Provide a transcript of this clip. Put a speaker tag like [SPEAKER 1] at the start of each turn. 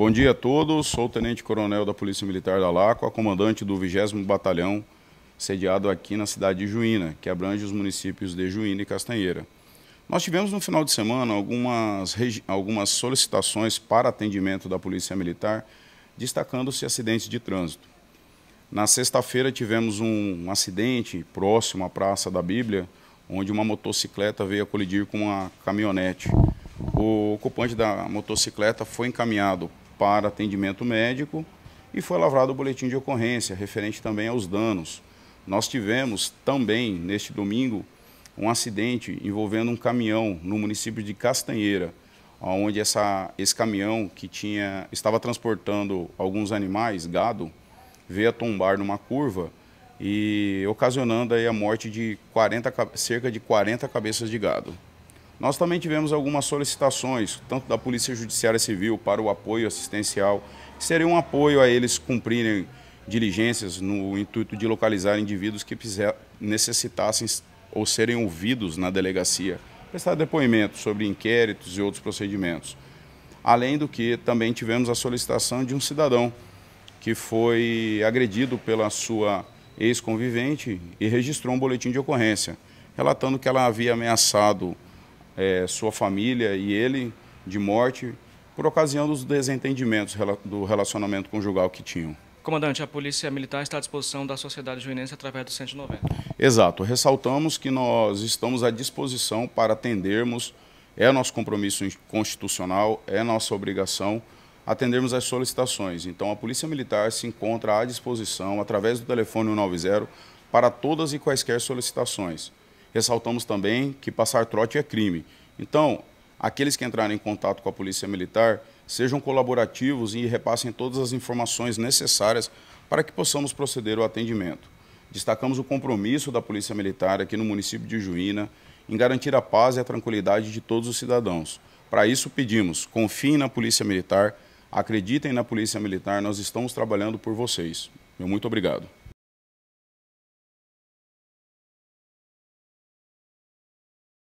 [SPEAKER 1] Bom dia a todos, sou o Tenente Coronel da Polícia Militar da LACOA, comandante do 20 Batalhão, sediado aqui na cidade de Juína, que abrange os municípios de Juína e Castanheira. Nós tivemos no final de semana algumas, algumas solicitações para atendimento da Polícia Militar, destacando-se acidentes de trânsito. Na sexta-feira tivemos um, um acidente próximo à Praça da Bíblia, onde uma motocicleta veio a colidir com uma caminhonete. O ocupante da motocicleta foi encaminhado para atendimento médico e foi lavrado o boletim de ocorrência referente também aos danos. Nós tivemos também neste domingo um acidente envolvendo um caminhão no município de Castanheira, onde essa, esse caminhão que tinha estava transportando alguns animais, gado, veio a tombar numa curva e ocasionando a morte de 40, cerca de 40 cabeças de gado. Nós também tivemos algumas solicitações, tanto da Polícia Judiciária Civil para o apoio assistencial, que seria um apoio a eles cumprirem diligências no intuito de localizar indivíduos que necessitassem ou serem ouvidos na delegacia, prestar depoimento sobre inquéritos e outros procedimentos. Além do que, também tivemos a solicitação de um cidadão que foi agredido pela sua ex-convivente e registrou um boletim de ocorrência, relatando que ela havia ameaçado é, sua família e ele de morte por ocasião dos desentendimentos do relacionamento conjugal que tinham.
[SPEAKER 2] Comandante, a Polícia Militar está à disposição da sociedade juinense através do 190.
[SPEAKER 1] Exato. Ressaltamos que nós estamos à disposição para atendermos, é nosso compromisso constitucional, é nossa obrigação atendermos as solicitações. Então, a Polícia Militar se encontra à disposição, através do telefone 190, para todas e quaisquer solicitações. Ressaltamos também que passar trote é crime. Então, aqueles que entrarem em contato com a Polícia Militar sejam colaborativos e repassem todas as informações necessárias para que possamos proceder ao atendimento. Destacamos o compromisso da Polícia Militar aqui no município de Juína em garantir a paz e a tranquilidade de todos os cidadãos. Para isso, pedimos: confiem na Polícia Militar,
[SPEAKER 2] acreditem na Polícia Militar, nós estamos trabalhando por vocês. Meu muito obrigado.